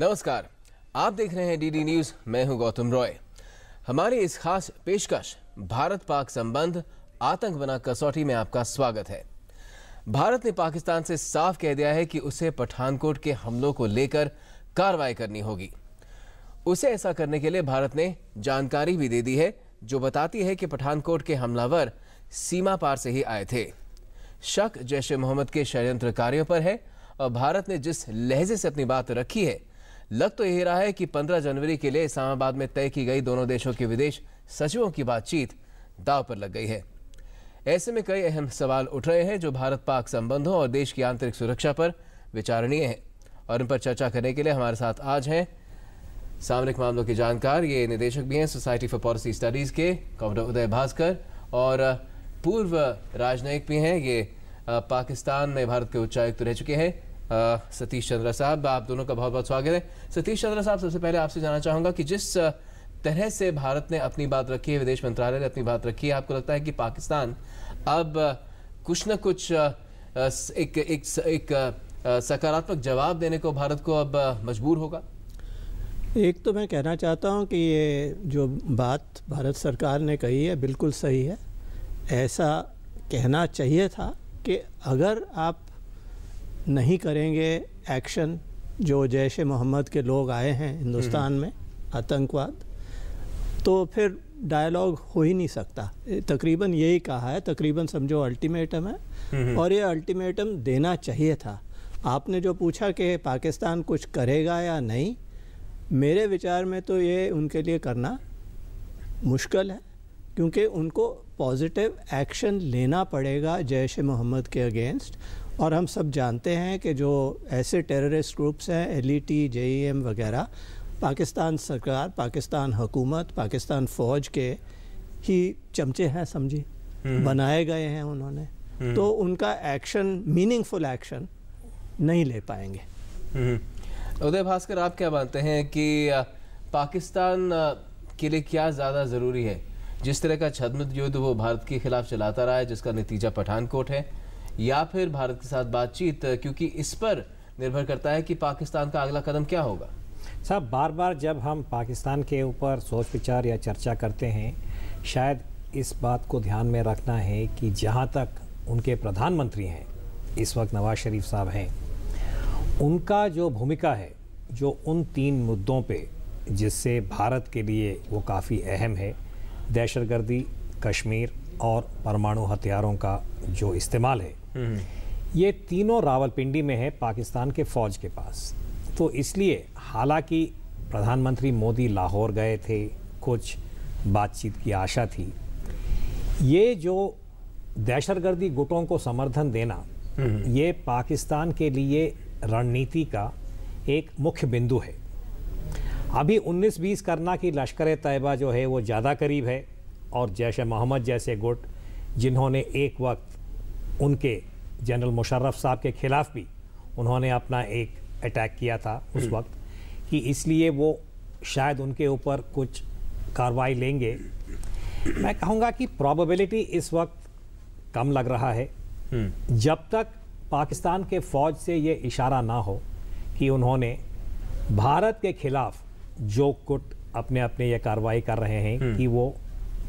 नमस्कार आप देख रहे हैं डीडी न्यूज मैं हूं गौतम रॉय हमारी इस खास पेशकश भारत पाक संबंध आतंक बना कसौटी में आपका स्वागत है भारत ने पाकिस्तान से साफ कह दिया है कि उसे पठानकोट के हमलों को लेकर कार्रवाई करनी होगी उसे ऐसा करने के लिए भारत ने जानकारी भी दे दी है जो बताती है कि पठानकोट के हमलावर सीमा पार से ही आए थे शक जैश मोहम्मद के षडयंत्र कार्यो पर है और भारत ने जिस लहजे से अपनी बात रखी है लग तो यही रहा है कि 15 जनवरी के लिए इस्लामाबाद में तय की गई दोनों देशों के विदेश सचिवों की बातचीत दाव पर लग गई है ऐसे में कई अहम सवाल उठ रहे हैं जो भारत पाक संबंधों और देश की आंतरिक सुरक्षा पर विचारणीय है और इन पर चर्चा करने के लिए हमारे साथ आज हैं सामरिक मामलों के जानकार ये निदेशक भी हैं सोसाइटी फॉर पॉलिसी स्टडीज़ के कॉमडर उदय भास्कर और पूर्व राजनयिक भी हैं ये पाकिस्तान में भारत के उच्चायुक्त रह चुके हैं सतीश चंद्रा साहब आप दोनों का बहुत बहुत स्वागत है सतीश चंद्रा साहब सबसे पहले आपसे जानना चाहूंगा कि जिस तरह से भारत ने अपनी बात रखी है विदेश मंत्रालय ने अपनी बात रखी है आपको लगता है कि पाकिस्तान अब कुछ न कुछ एक एक एक सकारात्मक जवाब देने को भारत को अब मजबूर होगा एक तो मैं कहना चाहता हूं कि ये जो बात भारत सरकार ने कही है बिल्कुल सही है ऐसा कहना चाहिए था कि अगर आप नहीं करेंगे एक्शन जो जैश मोहम्मद के लोग आए हैं हिंदुस्तान हम्म। में आतंकवाद तो फिर डायलॉग हो ही नहीं सकता तकरीबन यही कहा है तकरीबन समझो अल्टीमेटम है हम्म। और ये अल्टीमेटम देना चाहिए था आपने जो पूछा कि पाकिस्तान कुछ करेगा या नहीं मेरे विचार में तो ये उनके लिए करना मुश्किल है क्योंकि उनको पॉजिटिव एक्शन लेना पड़ेगा जैश मोहम्मद के अगेंस्ट और हम सब जानते हैं कि जो ऐसे टेररिस्ट ग्रुप्स हैं L E T J E M वगैरह पाकिस्तान सरकार पाकिस्तान हुकूमत पाकिस्तान फ़ौज के ही चमचे हैं समझी हम्म। बनाए गए हैं उन्होंने हम्म। तो उनका एक्शन मीनिंगफुल एक्शन नहीं ले पाएंगे हम्म। उदय भास्कर आप क्या मानते हैं कि पाकिस्तान के लिए क्या ज़्यादा ज़रूरी है जिस तरह का छद्म युद्ध वो भारत के खिलाफ चलाता रहा है जिसका नतीजा पठानकोट है या फिर भारत के साथ बातचीत क्योंकि इस पर निर्भर करता है कि पाकिस्तान का अगला कदम क्या होगा साहब बार बार जब हम पाकिस्तान के ऊपर सोच विचार या चर्चा करते हैं शायद इस बात को ध्यान में रखना है कि जहाँ तक उनके प्रधानमंत्री हैं इस वक्त नवाज शरीफ साहब हैं उनका जो भूमिका है जो उन तीन मुद्दों पे जिससे भारत के लिए वो काफ़ी अहम है दहशतगर्दी कश्मीर और परमाणु हथियारों का जो इस्तेमाल है हम्म। ये तीनों रावलपिंडी में है पाकिस्तान के फ़ौज के पास तो इसलिए हालांकि प्रधानमंत्री मोदी लाहौर गए थे कुछ बातचीत की आशा थी ये जो दहशतगर्दी गुटों को समर्थन देना हम्म। ये पाकिस्तान के लिए रणनीति का एक मुख्य बिंदु है अभी 19-20 करना की लश्कर तयबा जो है वो ज़्यादा करीब है और जैश मोहम्मद जैसे गुट जिन्होंने एक वक्त उनके जनरल मुशर्रफ साहब के ख़िलाफ़ भी उन्होंने अपना एक अटैक किया था उस हम्म। वक्त कि इसलिए वो शायद उनके ऊपर कुछ कार्रवाई लेंगे मैं कहूँगा कि प्रॉबिलिटी इस वक्त कम लग रहा है हम्म। जब तक पाकिस्तान के फ़ौज से ये इशारा ना हो कि उन्होंने भारत के खिलाफ जो कुट अपने अपने ये कार्रवाई कर रहे हैं हम्म। कि वो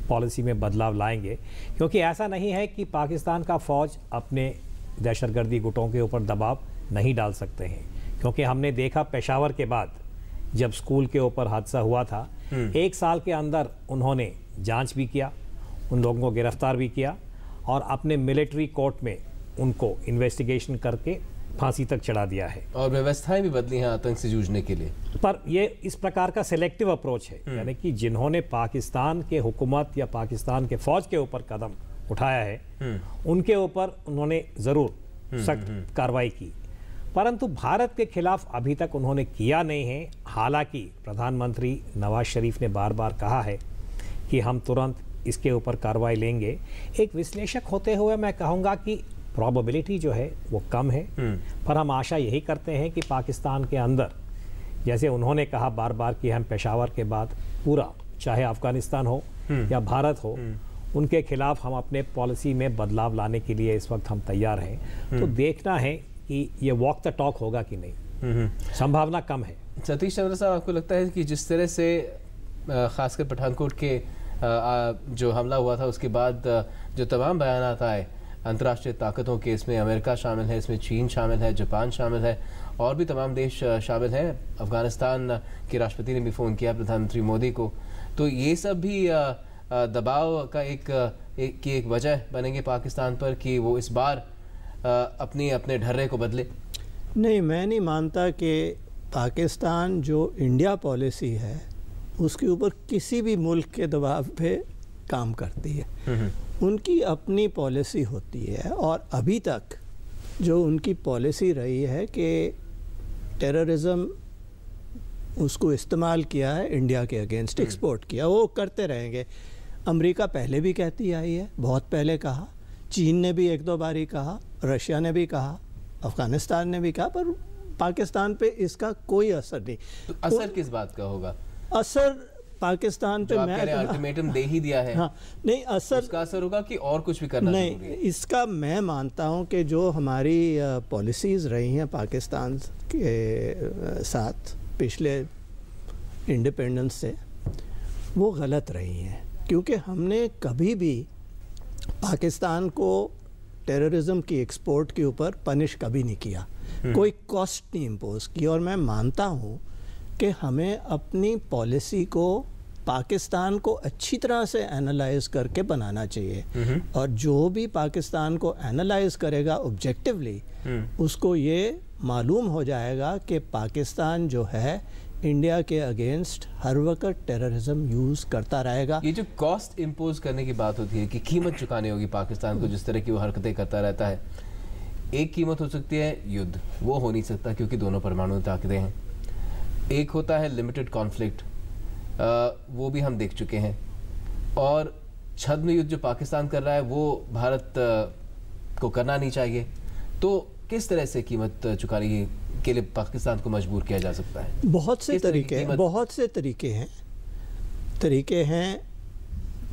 पॉलिसी में बदलाव लाएंगे क्योंकि ऐसा नहीं है कि पाकिस्तान का फ़ौज अपने दहशतगर्दी गुटों के ऊपर दबाव नहीं डाल सकते हैं क्योंकि हमने देखा पेशावर के बाद जब स्कूल के ऊपर हादसा हुआ था हम्म। एक साल के अंदर उन्होंने जांच भी किया उन लोगों को गिरफ्तार भी किया और अपने मिलिट्री कोर्ट में उनको इन्वेस्टिगेशन करके फांसी तक चढ़ा दिया है और व्यवस्थाएं भी बदली हैं आतंक से जूझने के लिए पर ये इस प्रकार का सेलेक्टिव अप्रोच है हम्म। यानी कि जिन्होंने पाकिस्तान के हुकूमत या पाकिस्तान के फौज के ऊपर कदम उठाया है हम्म। उनके ऊपर उन्होंने ज़रूर हम्म, सख्त कार्रवाई की परंतु भारत के खिलाफ अभी तक उन्होंने किया नहीं है हालांकि प्रधानमंत्री नवाज शरीफ ने बार बार कहा है कि हम तुरंत इसके ऊपर कार्रवाई लेंगे एक विश्लेषक होते हुए मैं कहूँगा कि प्रॉबिलिटी जो है वो कम है हम्म। पर हम आशा यही करते हैं कि पाकिस्तान के अंदर जैसे उन्होंने कहा बार बार कि हम पेशावर के बाद पूरा चाहे अफगानिस्तान हो हम्म। या भारत हो हम्म। उनके खिलाफ हम अपने पॉलिसी में बदलाव लाने के लिए इस वक्त हम तैयार हैं तो देखना है कि ये वॉक द टॉक होगा कि नहीं संभावना कम है सतीश चंद्र साहब आपको लगता है कि जिस तरह से खासकर पठानकोट के जो हमला हुआ था उसके बाद जो तमाम बयान आए अंतर्राष्ट्रीय ताकतों के इसमें अमेरिका शामिल है इसमें चीन शामिल है जापान शामिल है और भी तमाम देश शामिल हैं अफगानिस्तान के राष्ट्रपति ने भी फ़ोन किया प्रधानमंत्री मोदी को तो ये सब भी दबाव का एक, एक की एक वजह बनेंगे पाकिस्तान पर कि वो इस बार अपनी अपने ढर्रे को बदले नहीं मैं नहीं मानता कि पाकिस्तान जो इंडिया पॉलिसी है उसके ऊपर किसी भी मुल्क के दबाव पे काम करती है हम्म, हम्म। उनकी अपनी पॉलिसी होती है और अभी तक जो उनकी पॉलिसी रही है कि टेररिज्म उसको इस्तेमाल किया है इंडिया के अगेंस्ट हम्म। एक्सपोर्ट किया वो करते रहेंगे अमेरिका पहले भी कहती आई है बहुत पहले कहा चीन ने भी एक दो बार ही कहा रशिया ने भी कहा अफ़गानिस्तान ने भी कहा पर पाकिस्तान पे इसका कोई असर नहीं तो असर किस बात का होगा असर पाकिस्तान पे मैं अल्टीमेटम दे ही दिया है हाँ नहीं असर उसका असर होगा कि और कुछ भी करना नहीं है। इसका मैं मानता हूँ कि जो हमारी पॉलिसीज़ रही हैं पाकिस्तान के साथ पिछले इंडिपेंडेंस से वो गलत रही हैं क्योंकि हमने कभी भी पाकिस्तान को टेररिज्म की एक्सपोर्ट के ऊपर पनिश कभी नहीं किया हम्म। कोई कॉस्ट नहीं इम्पोज की और मैं मानता हूँ कि हमें अपनी पॉलिसी को पाकिस्तान को अच्छी तरह से एनालाइज करके बनाना चाहिए और जो भी पाकिस्तान को एनालाइज करेगा ऑब्जेक्टिवली हम्म। उसको ये मालूम हो जाएगा कि पाकिस्तान जो है इंडिया के अगेंस्ट हर वक्त टेररिज्म यूज़ करता रहेगा ये जो कॉस्ट इम्पोज करने की बात होती है कि कीमत चुकानी होगी पाकिस्तान को जिस तरह की वो हरकतें करता रहता है एक कीमत हो सकती है युद्ध वो हो नहीं सकता क्योंकि दोनों परमाणु ताकतें हैं एक होता है लिमिटेड कॉन्फ्लिक्ट वो भी हम देख चुके हैं और छद्म युद्ध जो पाकिस्तान कर रहा है वो भारत को करना नहीं चाहिए तो किस तरह से कीमत चुकाने के लिए पाकिस्तान को मजबूर किया जा सकता है बहुत से तरीके हैं बहुत से तरीके हैं तरीके हैं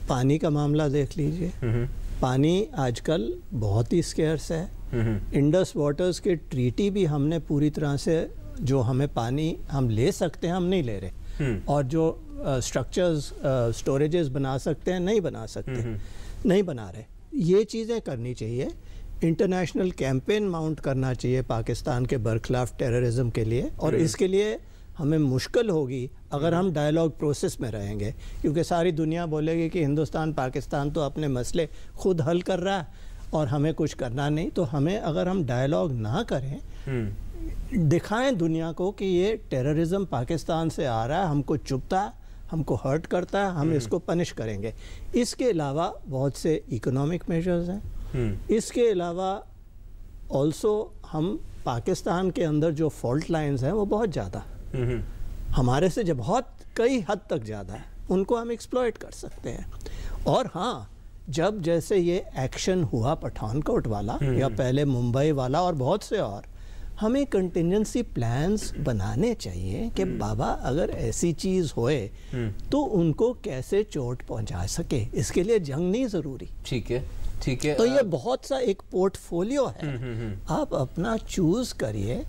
पानी का मामला देख लीजिए हम्म हम्म। पानी आजकल बहुत ही स्केयर्स है इंडस हम्म वाटर्स के ट्रीटी भी हमने पूरी तरह से जो हमें पानी हम ले सकते हैं हम नहीं ले रहे हम्म। और जो स्ट्रक्चर्स स्टोरेजेस बना सकते हैं नहीं बना सकते हम्म, हम्म। नहीं बना रहे ये चीज़ें करनी चाहिए इंटरनेशनल कैंपेन माउंट करना चाहिए पाकिस्तान के बरखिलाफ टेररिज्म के लिए और इसके लिए हमें मुश्किल होगी अगर हम डायलॉग प्रोसेस में रहेंगे क्योंकि सारी दुनिया बोलेगी कि हिंदुस्तान पाकिस्तान तो अपने मसले खुद हल कर रहा है और हमें कुछ करना नहीं तो हमें अगर हम डायलॉग ना करें दिखाएं दुनिया को कि ये टेररिज्म पाकिस्तान से आ रहा है हमको चुपता हमको हर्ट करता है हम हम्म। इसको पनिश करेंगे इसके अलावा बहुत से इकोनॉमिक मेजर्स हैं हम्म। इसके अलावा ऑल्सो हम पाकिस्तान के अंदर जो फॉल्ट लाइंस हैं वो बहुत ज़्यादा हम्म। हमारे से जब बहुत कई हद तक ज़्यादा है उनको हम एक्सप्लॉयट कर सकते हैं और हाँ जब जैसे ये एक्शन हुआ पठानकोट वाला या पहले मुंबई वाला और बहुत से और हमें कंटिजेंसी प्लान्स बनाने चाहिए कि हम्म। बाबा अगर ऐसी चीज़ होए हम्म। तो उनको कैसे चोट पहुंचा सके इसके लिए जंग नहीं ज़रूरी ठीक है ठीक है तो ये बहुत सा एक पोर्टफोलियो है हम्म, आप अपना चूज करिए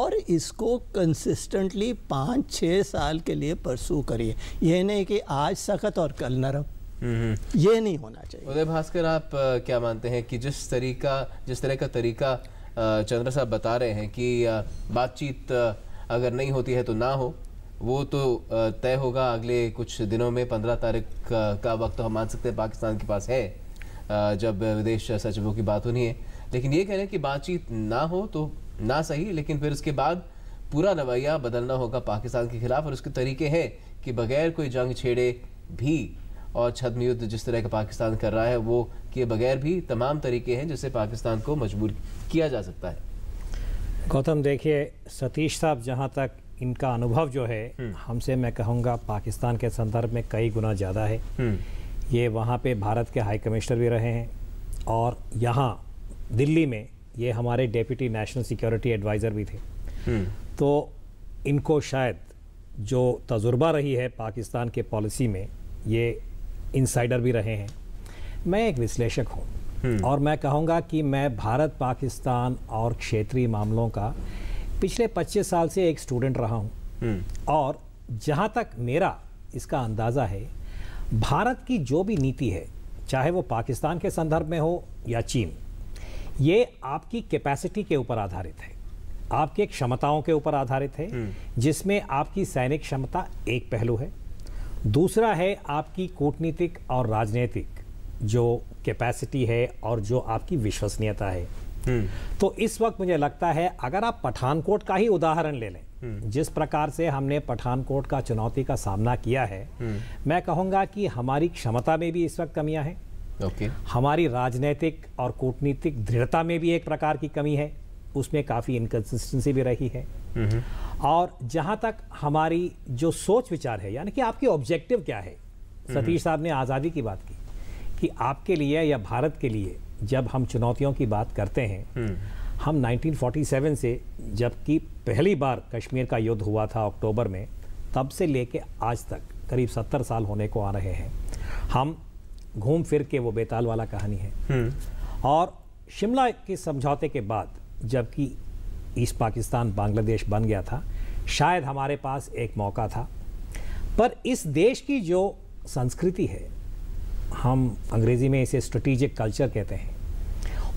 और इसको कंसिस्टेंटली पाँच छः साल के लिए परसू करिए यह नहीं कि आज सख्त और कल नरम ये नहीं होना चाहिए उदय भास्कर आप क्या मानते हैं कि जिस तरीका जिस तरह का तरीका चंद्र साहब बता रहे हैं कि बातचीत अगर नहीं होती है तो ना हो वो तो तय होगा अगले कुछ दिनों में पंद्रह तारीख का वक्त तो हम मान सकते हैं पाकिस्तान के पास है जब विदेश सचिवों की बात होनी है लेकिन ये कह रहे हैं कि बातचीत ना हो तो ना सही लेकिन फिर उसके बाद पूरा रवैया बदलना होगा पाकिस्तान के खिलाफ और उसके तरीके हैं कि बगैर कोई जंग छेड़े भी और छद्म युद्ध जिस तरह का पाकिस्तान कर रहा है वो के बगैर भी तमाम तरीके हैं जिससे पाकिस्तान को मजबूर किया जा सकता है गौतम देखिए सतीश साहब जहाँ तक इनका अनुभव जो है हम्म। हमसे मैं कहूँगा पाकिस्तान के संदर्भ में कई गुना ज़्यादा है हम्म। ये वहाँ पे भारत के हाई कमिश्नर भी रहे हैं और यहाँ दिल्ली में ये हमारे डेप्यूटी नेशनल सिक्योरिटी एडवाइज़र भी थे हम्म। तो इनको शायद जो तजुर्बा रही है पाकिस्तान के पॉलिसी में ये इनसाइडर भी रहे हैं मैं एक विश्लेषक हूँ हम्म। और मैं कहूँगा कि मैं भारत पाकिस्तान और क्षेत्रीय मामलों का पिछले 25 साल से एक स्टूडेंट रहा हूँ हम्म। और जहाँ तक मेरा इसका अंदाज़ा है भारत की जो भी नीति है चाहे वो पाकिस्तान के संदर्भ में हो या चीन ये आपकी कैपेसिटी के ऊपर आधारित है आपके क्षमताओं के ऊपर आधारित है हम्म। जिसमें आपकी सैनिक क्षमता एक पहलू है दूसरा है आपकी कूटनीतिक और राजनीतिक जो कैपेसिटी है और जो आपकी विश्वसनीयता है हम्म। तो इस वक्त मुझे लगता है अगर आप पठानकोट का ही उदाहरण ले लें हम्म। जिस प्रकार से हमने पठानकोट का चुनौती का सामना किया है हम्म। मैं कहूँगा कि हमारी क्षमता में भी इस वक्त कमियाँ हैं ओके हमारी राजनीतिक और कूटनीतिक दृढ़ता में भी एक प्रकार की कमी है उसमें काफ़ी इनकन्सिस्टेंसी भी रही है और जहाँ तक हमारी जो सोच विचार है यानी कि आपके ऑब्जेक्टिव क्या है सतीश साहब ने आज़ादी की बात की कि आपके लिए या भारत के लिए जब हम चुनौतियों की बात करते हैं हम्म। हम 1947 से जबकि पहली बार कश्मीर का युद्ध हुआ था अक्टूबर में तब से लेके आज तक करीब 70 साल होने को आ रहे हैं हम घूम फिर के वो बेताल वाला कहानी है हम्म। और शिमला के समझौते के बाद जबकि ईस्ट पाकिस्तान बांग्लादेश बन गया था शायद हमारे पास एक मौका था पर इस देश की जो संस्कृति है हम अंग्रेज़ी में इसे स्ट्रेटिजिक कल्चर कहते हैं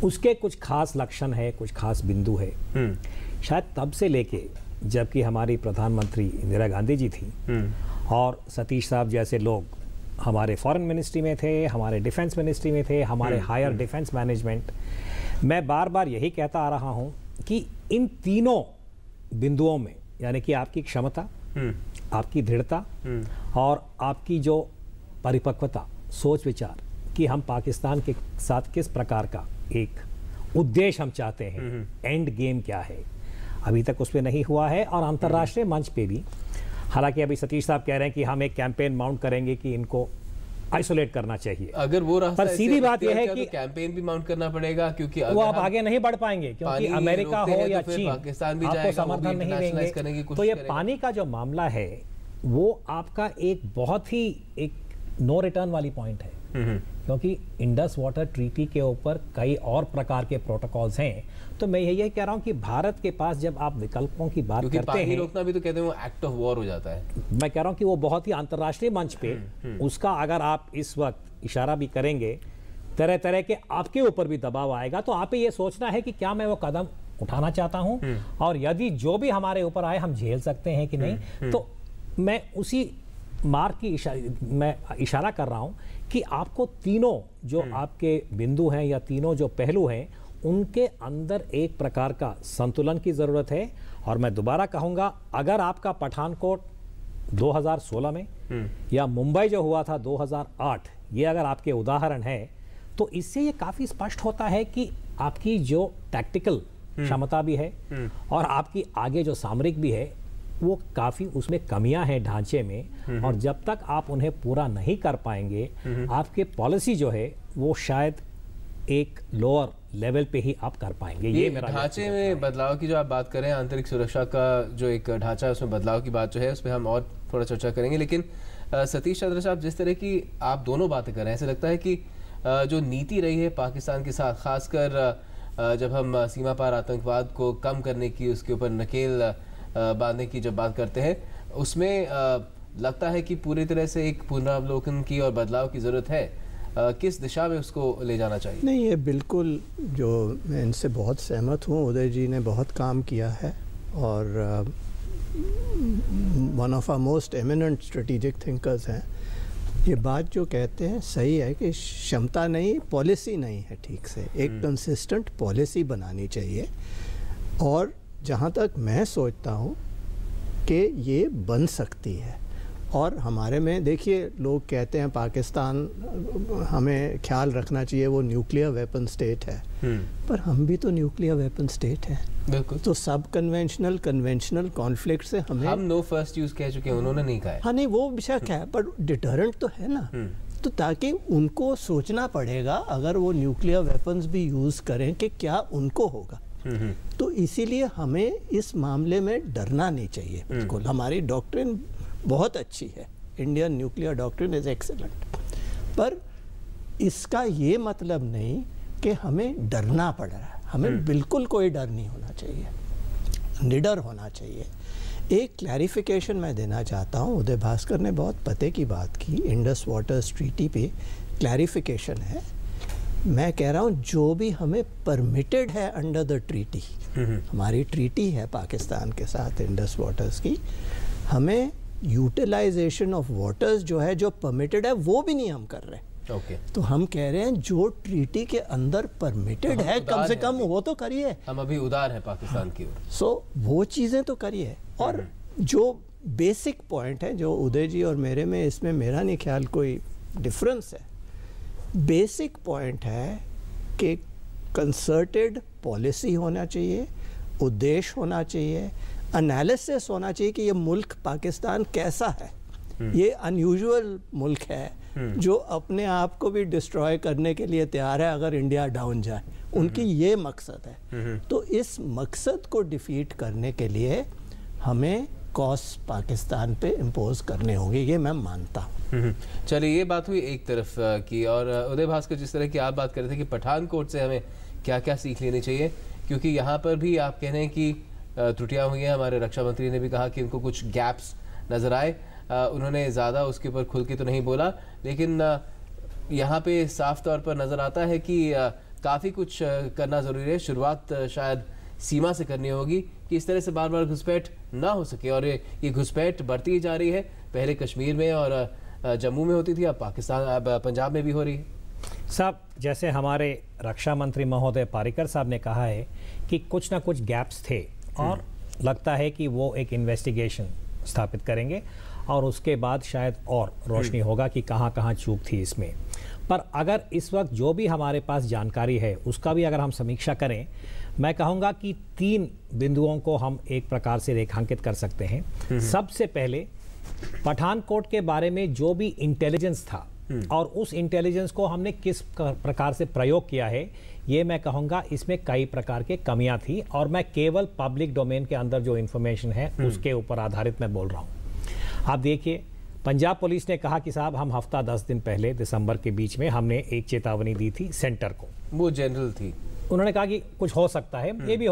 उसके कुछ खास लक्षण है कुछ खास बिंदु है हम्म। शायद तब से लेके जबकि हमारी प्रधानमंत्री इंदिरा गांधी जी थी हम्म। और सतीश साहब जैसे लोग हमारे फॉरेन मिनिस्ट्री में थे हमारे डिफेंस मिनिस्ट्री में थे हमारे हायर डिफेंस मैनेजमेंट मैं बार बार यही कहता आ रहा हूँ कि इन तीनों बिंदुओं में यानी कि आपकी क्षमता हम्म। आपकी दृढ़ता और आपकी जो परिपक्वता सोच विचार कि हम पाकिस्तान के साथ किस प्रकार का एक उद्देश्य हम चाहते हैं एंड गेम हम्म। क्या है अभी तक उस पर नहीं हुआ है और अंतर्राष्ट्रीय मंच पे भी हालांकि अभी सतीश साहब कह रहे हैं कि हम एक कैंपेन माउंट करेंगे कि इनको आइसोलेट करना चाहिए अगर वो पर सीधी बात यह है कि तो कैंपेन भी माउंट करना पड़ेगा क्योंकि वो आप आगे नहीं बढ़ पाएंगे क्योंकि अमेरिका हो तो या चीन पाकिस्तान भी आपको समर्थन नहीं देंगे तो ये पानी का जो मामला है वो आपका एक बहुत ही एक नो रिटर्न वाली पॉइंट है क्योंकि इंडस वाटर ट्रीटी के ऊपर कई और प्रकार के प्रोटोकॉल्स हैं तो मैं यही कह रहा हूं कि भारत के पास जब आप विकल्पों की बात करते हैं रोकना भी तो कहते हैं वो एक्ट ऑफ वॉर हो जाता है मैं कह रहा हूं कि वो बहुत ही अंतर्राष्ट्रीय मंच पे हम्म, हम्म। उसका अगर आप इस वक्त इशारा भी करेंगे तरह तरह के आपके ऊपर भी दबाव आएगा तो आप ये सोचना है कि क्या मैं वो कदम उठाना चाहता हूँ हम्म। और यदि जो भी हमारे ऊपर आए हम झेल सकते हैं कि नहीं तो मैं उसी मार्ग की इशारा मैं इशारा कर रहा हूँ कि आपको तीनों जो हम्म। आपके बिंदु हैं या तीनों जो पहलू हैं उनके अंदर एक प्रकार का संतुलन की ज़रूरत है और मैं दोबारा कहूँगा अगर आपका पठानकोट 2016 में हम्म। या मुंबई जो हुआ था 2008 ये अगर आपके उदाहरण है तो इससे ये काफ़ी स्पष्ट होता है कि आपकी जो टैक्टिकल हम्म। क्षमता भी है और आपकी आगे जो सामरिक भी है वो काफ़ी उसमें कमियां हैं ढांचे में और जब तक आप उन्हें पूरा नहीं कर पाएंगे आपके पॉलिसी जो है वो शायद एक लोअर लेवल पे ही आप कर पाएंगे ये, ढांचे में बदलाव की जो आप बात कर रहे हैं आंतरिक सुरक्षा का जो एक ढांचा है उसमें बदलाव की बात जो है उस पर हम और थोड़ा चर्चा करेंगे लेकिन सतीश चंद्र साहब जिस तरह की आप दोनों बातें कर रहे हैं ऐसे लगता है कि जो नीति रही है पाकिस्तान के साथ खासकर जब हम सीमा पार आतंकवाद को कम करने की उसके ऊपर नकेल बांधने की जब बात करते हैं उसमें लगता है कि पूरी तरह से एक पुनरावलोकन की और बदलाव की ज़रूरत है आ, किस दिशा में उसको ले जाना चाहिए नहीं ये बिल्कुल जो मैं इनसे बहुत सहमत हूँ उदय जी ने बहुत काम किया है और one of uh most eminent strategic thinkers हैं ये बात जो कहते हैं सही है कि क्षमता नहीं पॉलिसी नहीं है ठीक से एक कंसिस्टेंट हम्म। पॉलिसी बनानी चाहिए और जहाँ तक मैं सोचता हूँ कि ये बन सकती है और हमारे में देखिए लोग कहते हैं पाकिस्तान हमें ख्याल रखना चाहिए वो न्यूक्लियर वेपन स्टेट है हम्म। पर हम भी तो न्यूक्लियर वेपन स्टेट है बिल्कुल तो सब कन्वेंशनल कन्वेंशनल कॉन्फ्लिक्ट से हमें हम नो फर्स्ट यूज़ कह चुके हैं उन्होंने नहीं कहा हाँ नहीं वो बेशक अच्छा हम्म। है पर डिटरेंट तो है ना हम्म। तो ताकि उनको सोचना पड़ेगा अगर वो न्यूक्लियर वेपन्स भी यूज़ करें कि क्या उनको होगा तो इसीलिए हमें इस मामले में डरना नहीं चाहिए हम्म। बिल्कुल हमारी डॉक्ट्रिन बहुत अच्छी है Indian nuclear doctrine is excellent पर इसका ये मतलब नहीं कि हमें डरना पड़ रहा है हमें हम्म। बिल्कुल कोई डर नहीं होना चाहिए निडर होना चाहिए एक क्लैरिफिकेशन मैं देना चाहता हूँ उदय भास्कर ने बहुत पते की बात की इंडस वाटर ट्रीटी पे क्लैरिफिकेशन है मैं कह रहा हूँ जो भी हमें परमिटेड है अंडर द ट्रीटी हमारी ट्रीटी है पाकिस्तान के साथ इंडस वाटर्स की हमें यूटिलाइजेशन ऑफ वाटर्स जो है जो परमिटेड है वो भी नहीं हम कर रहे Okay. तो हम कह रहे हैं जो ट्रीटी के अंदर परमिटेड है कम से कम वो तो करिए हम अभी उदार है पाकिस्तान हाँ, की ओर सो so, वो चीज़ें तो करिए और जो बेसिक पॉइंट है जो उदय जी और मेरे में इसमें मेरा नहीं ख्याल कोई डिफरेंस है बेसिक पॉइंट है कि कंसर्टेड पॉलिसी होना चाहिए उद्देश्य होना चाहिए एनालिसिस होना चाहिए कि ये मुल्क पाकिस्तान कैसा है हम्म। ये अनयूजुअल मुल्क है हम्म। जो अपने आप को भी डिस्ट्रॉय करने के लिए तैयार है अगर इंडिया डाउन जाए उनकी हम्म। ये मकसद है तो इस मकसद को डिफीट करने के लिए हमें कॉस्ट पाकिस्तान पे इम्पोज करने होंगे ये मैं मानता हूँ हम्म, हम्म। चलिए ये बात हुई एक तरफ की और उदय भास्कर जिस तरह की आप बात कर रहे थे कि पठानकोट से हमें क्या क्या सीख लेनी चाहिए क्योंकि यहाँ पर भी आप कह रहे हैं कि त्रुटियाँ हुई हैं हमारे रक्षा मंत्री ने भी कहा कि उनको कुछ गैप्स नज़र आए उन्होंने ज़्यादा उसके ऊपर खुल के तो नहीं बोला लेकिन यहाँ पे साफ तौर पर नज़र आता है कि काफ़ी कुछ करना ज़रूरी है शुरुआत शायद सीमा से करनी होगी कि इस तरह से बार बार घुसपैठ ना हो सके और ये घुसपैठ बढ़ती जा रही है पहले कश्मीर में और जम्मू में होती थी अब पाकिस्तान अब पंजाब में भी हो रही है साहब जैसे हमारे रक्षा मंत्री महोदय पारिकर साहब ने कहा है कि कुछ ना कुछ गैप्स थे और हम्म। लगता है कि वो एक इन्वेस्टिगेशन स्थापित करेंगे और उसके बाद शायद और रोशनी हम्म। होगा कि कहाँ कहाँ चूक थी इसमें पर अगर इस वक्त जो भी हमारे पास जानकारी है उसका भी अगर हम समीक्षा करें मैं कहूंगा कि तीन बिंदुओं को हम एक प्रकार से रेखांकित कर सकते हैं हम्म। सबसे पहले पठानकोट के बारे में जो भी इंटेलिजेंस था हम्म। और उस इंटेलिजेंस को हमने किस प्रकार से प्रयोग किया है ये मैं कहूँगा इसमें कई प्रकार के कमियां थी और मैं केवल पब्लिक डोमेन के अंदर जो इन्फॉर्मेशन है हम्म। उसके ऊपर आधारित मैं बोल रहा हूँ आप देखिए पंजाब पुलिस ने कहा कि साहब हम हफ्ता दस दिन पहले दिसंबर के बीच में हमने एक चेतावनी दी थी सेंटर को वो जनरल थी उन्होंने कहा कि कुछ हो सकता है ये भी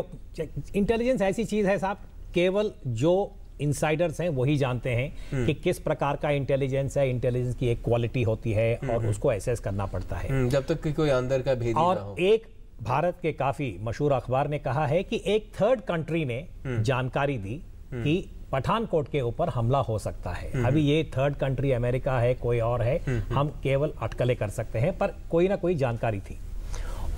इंटेलिजेंस ऐसी चीज़ है साहब केवल जो इंसाइडर्स हैं वही जानते हैं हम्म। कि किस प्रकार का इंटेलिजेंस है इंटेलिजेंस की एक क्वालिटी होती है हम्म, और हम्म। उसको एसेस करना पड़ता है जब तक कि कोई अंदर का भेद और ना हो। एक भारत के काफी मशहूर अखबार ने कहा है कि एक थर्ड कंट्री ने जानकारी दी कि पठानकोट के ऊपर हमला हो सकता है अभी ये थर्ड कंट्री अमेरिका है कोई और है हम केवल अटकले कर सकते हैं पर कोई ना कोई जानकारी थी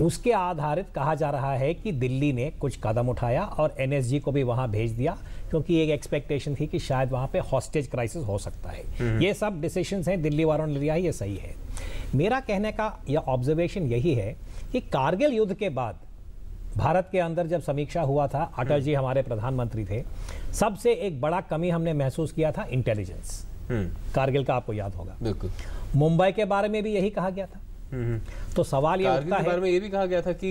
उसके आधारित कहा जा रहा है कि दिल्ली ने कुछ कदम उठाया और एन को भी वहां भेज दिया क्योंकि एक एक्सपेक्टेशन थी कि शायद वहां पे हॉस्टेज क्राइसिस हो सकता है हम्म। ये सब डिसीशन हैं दिल्ली वालों ने लिया ये सही है मेरा कहने का यह ऑब्जर्वेशन यही है कि कारगिल युद्ध के बाद भारत के अंदर जब समीक्षा हुआ था अटल जी हम्म। हमारे प्रधानमंत्री थे सबसे एक बड़ा कमी हमने महसूस किया था इंटेलिजेंस हम्म। कारगिल का आपको याद होगा बिल्कुल मुंबई के बारे में भी यही कहा गया था तो सवाल ये उठता है में ये भी कहा गया था कि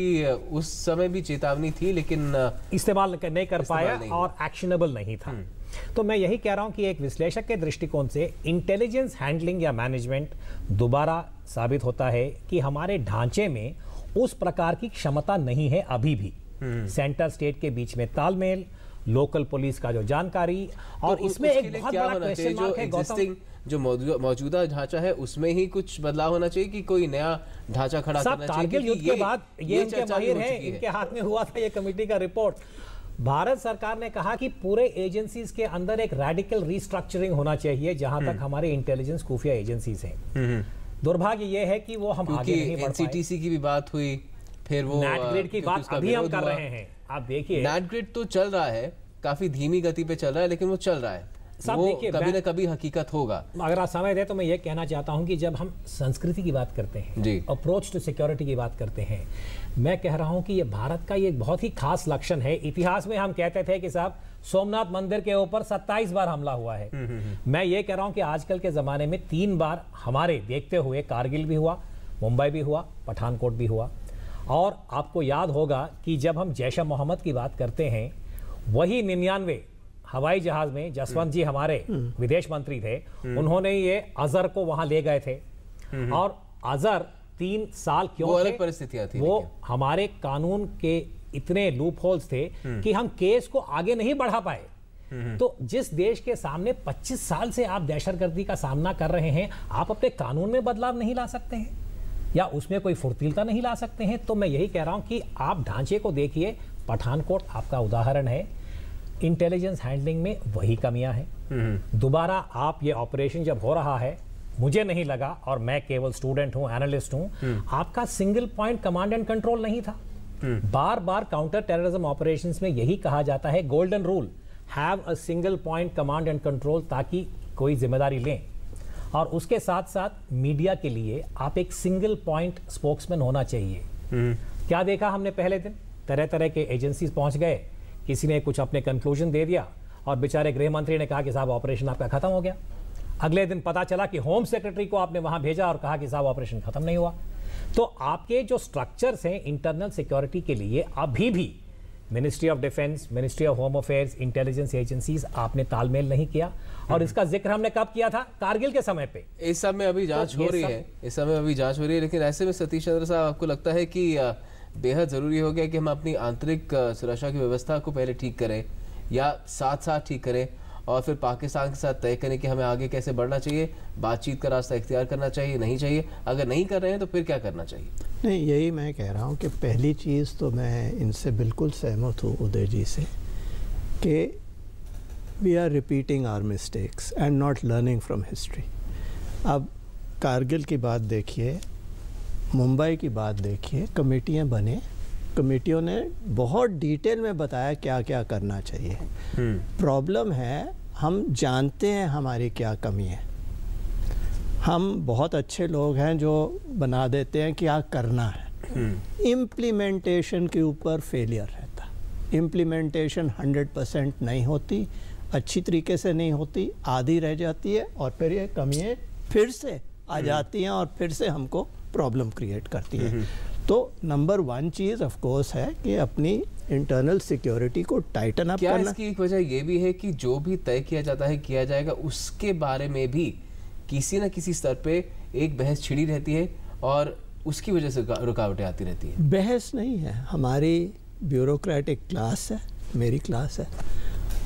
उस समय भी चेतावनी थी लेकिन इस्तेमाल नहीं कर पाया नहीं और एक्शनेबल नहीं था हम्म। तो मैं यही कह रहा हूं कि एक विश्लेषक के दृष्टिकोण से इंटेलिजेंस हैंडलिंग या मैनेजमेंट दोबारा साबित होता है कि हमारे ढांचे में उस प्रकार की क्षमता नहीं है अभी भी सेंटर हम्म। स्टेट के बीच में तालमेल लोकल पुलिस का जो जानकारी तो और तो इसमें एक बहुत बड़ा क्वेश्चन मार्क है गौतम जो मौजूदा ढांचा है उसमें ही कुछ बदलाव होना चाहिए कि कोई नया ढांचा खड़ा करना चाहिए युद्ध के बाद ये, ये इनके है इनके हाथ में हुआ था ये कमेटी का रिपोर्ट भारत सरकार ने कहा कि पूरे एजेंसीज के अंदर एक रेडिकल रिस्ट्रक्चरिंग होना चाहिए जहां हम्म। तक हमारे इंटेलिजेंस खुफिया एजेंसीज है हम्म, हम्म। दुर्भाग्य ये है कि वो हम आगे नहीं बढ़ एनसीटीसी की भी बात हुई फिर वो की बात अभी हम कर रहे हैं आप देखिए नेट तो चल रहा है काफी धीमी गति पे चल रहा है लेकिन वो चल रहा है कभी ना कभी हकीकत होगा अगर आप समय दें तो मैं ये कहना चाहता हूँ कि जब हम संस्कृति की बात करते हैं अप्रोच टू सिक्योरिटी की बात करते हैं मैं कह रहा हूँ कि ये भारत का ये बहुत ही खास लक्षण है इतिहास में हम कहते थे कि साहब सोमनाथ मंदिर के ऊपर 27 बार हमला हुआ है हम्म, हम्म, हम्म। मैं ये कह रहा हूँ कि आजकल के ज़माने में तीन बार हमारे देखते हुए कारगिल भी हुआ मुंबई भी हुआ पठानकोट भी हुआ और आपको याद होगा कि जब हम जैश मोहम्मद की बात करते हैं वही निन्यानवे हवाई जहाज में जसवंत जी हमारे हम्म। हम्म। विदेश मंत्री थे हम्म। उन्होंने ये अजहर को वहां ले गए थे और अजहर तीन साल क्यों वो अलग परिस्थितियां थी वो हमारे कानून के इतने लूप होल्स थे कि हम केस को आगे नहीं बढ़ा पाए तो जिस देश के सामने 25 साल से आप दहशतगर्दी का सामना कर रहे हैं आप अपने कानून में बदलाव नहीं ला सकते हैं या उसमें कोई फुर्तीलता नहीं ला सकते हैं तो मैं यही कह रहा हूं कि आप ढांचे को देखिए पठानकोट आपका उदाहरण है इंटेलिजेंस हैंडलिंग में वही कमियां हैं हम्म। दोबारा आप ये ऑपरेशन जब हो रहा है मुझे नहीं लगा और मैं केवल स्टूडेंट हूं एनालिस्ट हूं हम्म। आपका single point command and control नहीं था बार बार काउंटर टेररिज्म ऑपरेशंस में यही कहा जाता है golden rule have a single point command and control ताकि कोई जिम्मेदारी लें और उसके साथ साथ मीडिया के लिए आप एक सिंगल पॉइंट स्पोक्समैन होना चाहिए हम्म। क्या देखा हमने पहले दिन तरह तरह के एजेंसीज पहुंच गए किसी ने कुछ अपने कंक्लूजन दे दिया और बेचारे गृह मंत्री ने कहा कि साहब ऑपरेशन आपका खत्म हो गया अगले दिन पता चला कि होम सेक्रेटरी को आपने वहां भेजा और कहा कि साहब ऑपरेशन खत्म नहीं हुआ तो आपके जो स्ट्रक्चर्स हैं इंटरनल सिक्योरिटी के लिए अभी भी ministry of defence ministry of home affairs intelligence agencies आपने तालमेल नहीं किया और हम्म। इसका जिक्र हमने कब किया था कारगिल के समय पे इस समय अभी जांच तो हो रही सम... है इस समय अभी जांच हो रही है लेकिन ऐसे में सतीश चंद्र साहब आपको लगता है कि आ, बेहद ज़रूरी हो गया कि हम अपनी आंतरिक सुरक्षा की व्यवस्था को पहले ठीक करें या साथ साथ ठीक करें और फिर पाकिस्तान के साथ तय करें कि हमें आगे कैसे बढ़ना चाहिए बातचीत का रास्ता इख्तियार करना चाहिए नहीं चाहिए अगर नहीं कर रहे हैं तो फिर क्या करना चाहिए नहीं यही मैं कह रहा हूँ कि पहली चीज़ तो मैं इनसे बिल्कुल सहमत हूँ उदय जी से कि we are repeating our mistakes and not learning from history अब कारगिल की बात देखिए मुंबई की बात देखिए कमेटियाँ बने कमेटियों ने बहुत डिटेल में बताया क्या क्या करना चाहिए हम्म। प्रॉब्लम है हम जानते हैं हमारी क्या कमी है हम बहुत अच्छे लोग हैं जो बना देते हैं क्या करना है इम्प्लीमेंटेशन के ऊपर फेलियर रहता इम्प्लीमेंटेशन 100 परसेंट नहीं होती अच्छी तरीके से नहीं होती आधी रह जाती है और फिर ये कमियाँ फिर से आ हम्म। जाती हैं और फिर से हमको प्रॉब्लम क्रिएट करती है तो नंबर वन चीज़ ऑफकोर्स है कि अपनी इंटरनल सिक्योरिटी को टाइटन अप क्या करना इसकी एक वजह ये भी है कि जो भी तय किया जाता है किया जाएगा उसके बारे में भी किसी ना किसी स्तर पे एक बहस छिड़ी रहती है और उसकी वजह से रुकावटें आती रहती है बहस नहीं है हमारी ब्यूरोक्रेटिक क्लास है मेरी क्लास है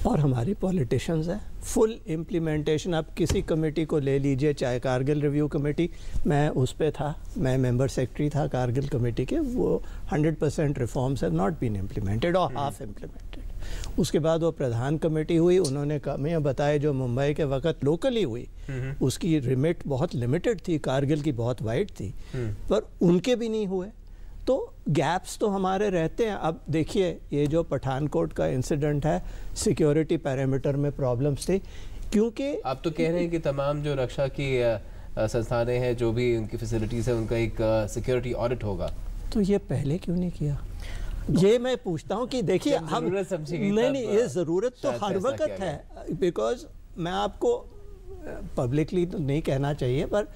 और हमारे पॉलिटिशियंस हैं फुल इम्प्लीमेंटेशन आप किसी कमेटी को ले लीजिए चाहे कारगिल रिव्यू कमेटी मैं उस पर था मैं मेंबर सेक्रेटरी था कारगिल कमेटी के वो 100 परसेंट रिफॉर्म्स है नॉट बीन इम्प्लीमेंटेड और हाफ इम्प्लीमेंटेड उसके बाद वो प्रधान कमेटी हुई उन्होंने कमियाँ बताए जो मुंबई के वक़्त लोकली हुई hmm. उसकी रिमिट बहुत लिमिटेड थी कारगिल की बहुत वाइड थी hmm. पर उनके भी नहीं हुए तो गैप्स तो हमारे रहते हैं अब देखिए ये जो पठानकोट का इंसिडेंट है सिक्योरिटी पैरामीटर में प्रॉब्लम्स थी क्योंकि आप तो कह रहे हैं कि तमाम जो रक्षा की संस्थानें हैं जो भी उनकी फैसिलिटीज़ है उनका एक सिक्योरिटी ऑडिट होगा तो ये पहले क्यों नहीं किया ये मैं पूछता हूँ कि देखिए हम नहीं नहीं ये ज़रूरत तो हर वक्त है बिकॉज मैं आपको पब्लिकली तो नहीं कहना चाहिए पर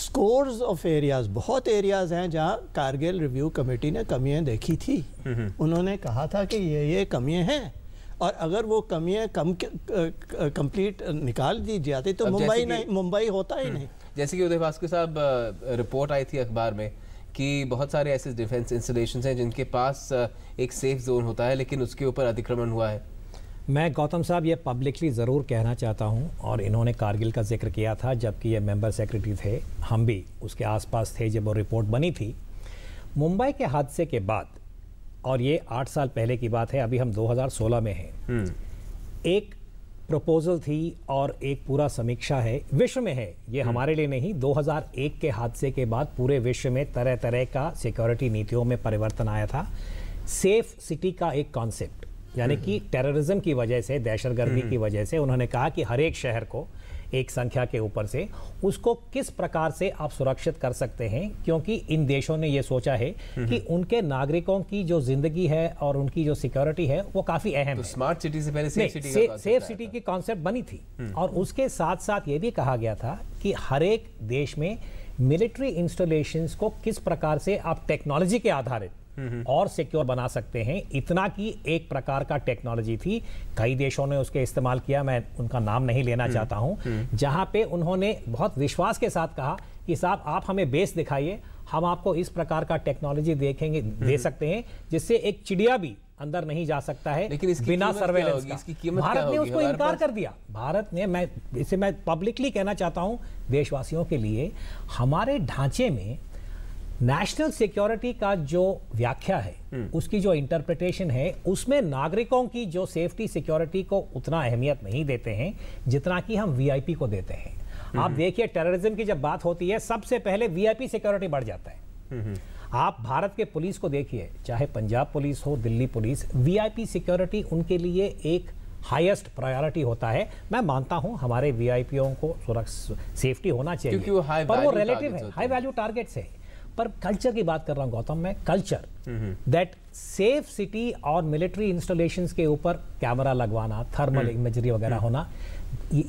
स्कोर्स ऑफ एरियाज बहुत एरियाज हैं जहाँ कारगिल रिव्यू कमेटी ने कमियाँ देखी थी उन्होंने कहा था कि ये ये कमियाँ हैं और अगर वो कमियाँ कम कंप्लीट निकाल दी जाती तो मुंबई नहीं मुंबई होता ही हम्म। नहीं जैसे कि उदय भास्कर साहब रिपोर्ट आई थी अखबार में कि बहुत सारे ऐसे डिफेंस इंस्टॉलेशन हैं जिनके पास एक सेफ जोन होता है लेकिन उसके ऊपर अतिक्रमण हुआ है मैं गौतम साहब ये पब्लिकली ज़रूर कहना चाहता हूँ और इन्होंने कारगिल का जिक्र किया था जबकि ये मेंबर सेक्रेटरी थे हम भी उसके आसपास थे जब वो रिपोर्ट बनी थी मुंबई के हादसे के बाद और ये आठ साल पहले की बात है अभी हम 2016 में हैं हम्म। एक प्रपोजल थी और एक पूरा समीक्षा है विश्व में है ये हम्म। हमारे लिए नहीं 2001 के हादसे के बाद पूरे विश्व में तरह तरह का सिक्योरिटी नीतियों में परिवर्तन आया था सेफ सिटी का एक कॉन्सेप्ट यानी हम्म। कि टेररिज्म की वजह से दहशतगर्दी हम्म। की वजह से उन्होंने कहा कि हर एक शहर को एक संख्या के ऊपर से उसको किस प्रकार से आप सुरक्षित कर सकते हैं क्योंकि इन देशों ने यह सोचा है हम्म। कि उनके नागरिकों की जो जिंदगी है और उनकी जो सिक्योरिटी है वो काफ़ी अहम तो है स्मार्ट सिटी से पहले सेफ सिटी से, सेफ सिटी की कॉन्सेप्ट बनी थी और उसके साथ साथ ये भी कहा गया था कि हर एक देश में मिलिट्री इंस्टॉलेशंस को किस प्रकार से आप टेक्नोलॉजी के आधारित और सिक्योर बना सकते हैं इतना कि एक प्रकार का टेक्नोलॉजी थी कई देशों ने उसके इस्तेमाल किया मैं उनका नाम नहीं लेना हम्म। चाहता हूं हम्म। जहां पे उन्होंने बहुत विश्वास के साथ कहा कि साहब आप हमें बेस दिखाइए हम आपको इस प्रकार का टेक्नोलॉजी देखेंगे दे सकते हैं जिससे एक चिड़िया भी अंदर नहीं जा सकता है लेकिन इसकी बिना सर्वेलेंस का भारत ने उसको इनकार कर दिया भारत ने मैं इसे मैं पब्लिकली कहना चाहता हूं देशवासियों के लिए हमारे ढांचे में नेशनल सिक्योरिटी का जो व्याख्या है हम्म। उसकी जो इंटरप्रिटेशन है उसमें नागरिकों की जो सेफ्टी सिक्योरिटी को उतना अहमियत नहीं देते हैं जितना कि हम वीआईपी को देते हैं हम्म। आप देखिए टेररिज्म की जब बात होती है सबसे पहले वीआईपी सिक्योरिटी बढ़ जाता है हम्म। आप भारत के पुलिस को देखिए चाहे पंजाब पुलिस हो दिल्ली पुलिस वीआईपी सिक्योरिटी उनके लिए एक हाईएस्ट प्रायोरिटी होता है मैं मानता हूं हमारे वीआईपीओं को सुरक्षा सेफ्टी होना चाहिए क्योंकि वो पर वो रिलेटिव है हाई वैल्यू टारगेट्स है पर कल्चर की बात कर रहा हूँ गौतम में कल्चर दैट सेफ सिटी और मिलिट्री इंस्टॉलेशन के ऊपर कैमरा लगवाना थर्मल हम्म. इमेजरी वगैरह हम्म. होना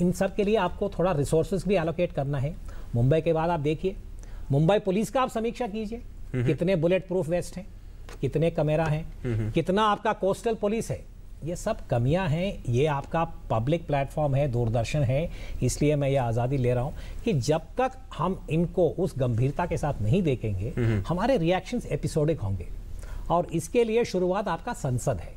इन सब के लिए आपको थोड़ा रिसोर्सेज भी एलोकेट करना है मुंबई के बाद आप देखिए मुंबई पुलिस का आप समीक्षा कीजिए हम्म, कितने बुलेट प्रूफ वेस्ट हैं कितने कमेरा हैं कितना आपका कोस्टल पुलिस है ये सब कमियां हैं ये आपका पब्लिक प्लेटफॉर्म है दूरदर्शन है इसलिए मैं ये आज़ादी ले रहा हूँ कि जब तक हम इनको उस गंभीरता के साथ नहीं देखेंगे हम्म, हम्म। हमारे रिएक्शंस एपिसोडिक होंगे और इसके लिए शुरुआत आपका संसद है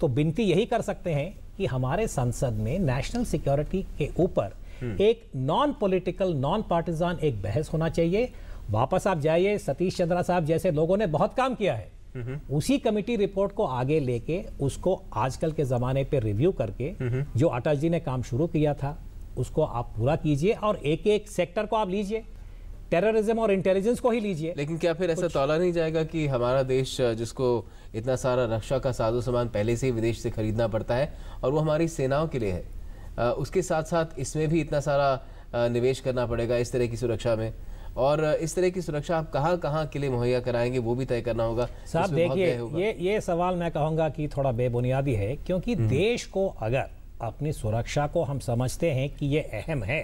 तो विनती यही कर सकते हैं कि हमारे संसद में नेशनल सिक्योरिटी के ऊपर हम्म। एक नॉन पॉलिटिकल नॉन पार्टिजान एक बहस होना चाहिए वापस आप जाइए सतीश चंद्रा साहब जैसे लोगों ने बहुत काम किया है हम्म। उसी कमेटी रिपोर्ट को आगे लेके उसको आजकल के ज़माने पे रिव्यू करके हम्म। जो अटल जी ने काम शुरू किया था उसको आप पूरा कीजिए और एक एक सेक्टर को आप लीजिए टेररिज्म और इंटेलिजेंस को ही लीजिए लेकिन क्या फिर ऐसा तोला नहीं जाएगा कि हमारा देश जिसको इतना सारा रक्षा का साधु सामान पहले से ही विदेश से खरीदना पड़ता है और वो हमारी सेनाओं के लिए है उसके साथ साथ इसमें भी इतना सारा निवेश करना पड़ेगा इस तरह की सुरक्षा में और इस तरह की सुरक्षा आप कहाँ कहाँ के लिए मुहैया कराएंगे वो भी तय करना होगा साहब देखिए ये ये सवाल मैं कहूँगा कि थोड़ा बेबुनियादी है क्योंकि हम्म। देश को अगर अपनी सुरक्षा को हम समझते हैं कि ये अहम है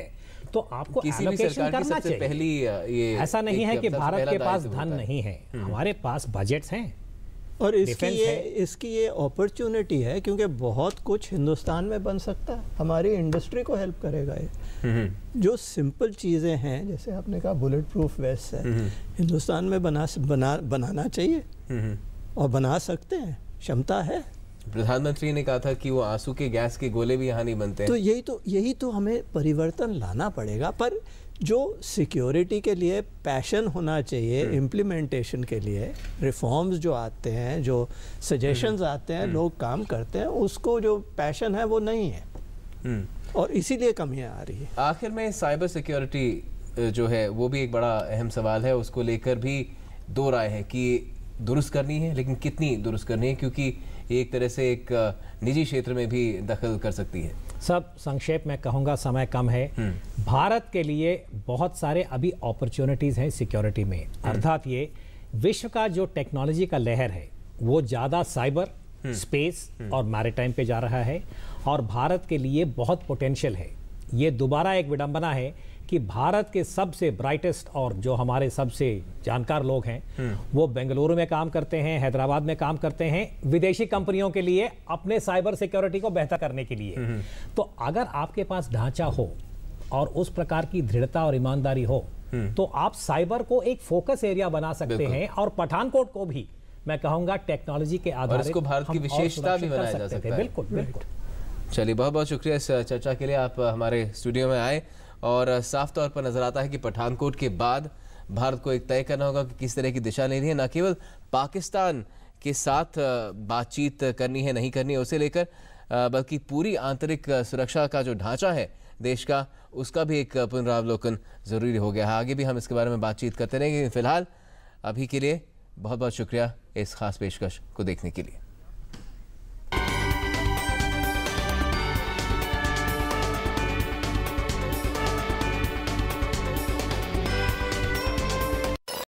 तो आपको किसी भी सरकार करना की सबसे पहली ये ऐसा नहीं है कि भारत के पास धन नहीं है हम्म। हमारे पास बजट्स हैं और इसकी ये इसकी ये अपॉर्चुनिटी है क्योंकि बहुत कुछ हिंदुस्तान में बन सकता है हमारी इंडस्ट्री को हेल्प करेगा ये हम्म। जो सिंपल चीज़ें हैं जैसे आपने कहा बुलेट प्रूफ वेस्ट है हम्म। हिंदुस्तान में बना बना बनाना चाहिए हम्म। और बना सकते हैं क्षमता है प्रधानमंत्री ने कहा था कि वो आंसू के गैस के गोले भी यहाँ नहीं बनते तो यही तो यही तो हमें परिवर्तन लाना पड़ेगा पर जो सिक्योरिटी के लिए पैशन होना चाहिए इम्प्लीमेंटेशन के लिए रिफॉर्म्स जो आते हैं जो सजेशंस हम्म। आते हैं हम्म। लोग काम करते हैं उसको जो पैशन है वो नहीं है हम्म। और इसीलिए कमियां आ रही है आखिर में साइबर सिक्योरिटी जो है वो भी एक बड़ा अहम सवाल है उसको लेकर भी दो राय है कि दुरुस्त करनी है लेकिन कितनी दुरुस्त करनी है क्योंकि एक तरह से एक निजी क्षेत्र में भी दखल कर सकती है सब संक्षेप में कहूँगा समय कम है हम्म। भारत के लिए बहुत सारे अभी अपॉर्चुनिटीज़ हैं सिक्योरिटी में हम्म। अर्थात ये विश्व का जो टेक्नोलॉजी का लहर है वो ज़्यादा साइबर स्पेस और मैरिटाइम पे जा रहा है और भारत के लिए बहुत पोटेंशियल है ये दोबारा एक विडंबना है कि भारत के सबसे ब्राइटेस्ट और जो हमारे सबसे जानकार लोग हैं हम्म। वो बेंगलुरु में काम करते हैं हैदराबाद में काम करते हैं विदेशी कंपनियों के लिए अपने साइबर सिक्योरिटी को बेहतर करने के लिए हम्म। तो अगर आपके पास ढांचा हो और उस प्रकार की दृढ़ता और ईमानदारी हो हम्म। तो आप साइबर को एक फोकस एरिया बना सकते हैं और पठानकोट को भी मैं कहूंगा टेक्नोलॉजी के आधार इसको भारत की विशेषता भी बनाया जा सकता है बिल्कुल बिल्कुल चलिए बहुत बहुत शुक्रिया इस चर्चा के लिए आप हमारे स्टूडियो में आए और साफ तौर पर नज़र आता है कि पठानकोट के बाद भारत को एक तय करना होगा कि किस तरह की दिशा लेनी है न केवल पाकिस्तान के साथ बातचीत करनी है नहीं करनी है उसे लेकर बल्कि पूरी आंतरिक सुरक्षा का जो ढांचा है देश का उसका भी एक पुनरावलोकन ज़रूरी हो गया है आगे भी हम इसके बारे में बातचीत करते रहेंगे फिलहाल अभी के लिए बहुत बहुत शुक्रिया इस खास पेशकश को देखने के लिए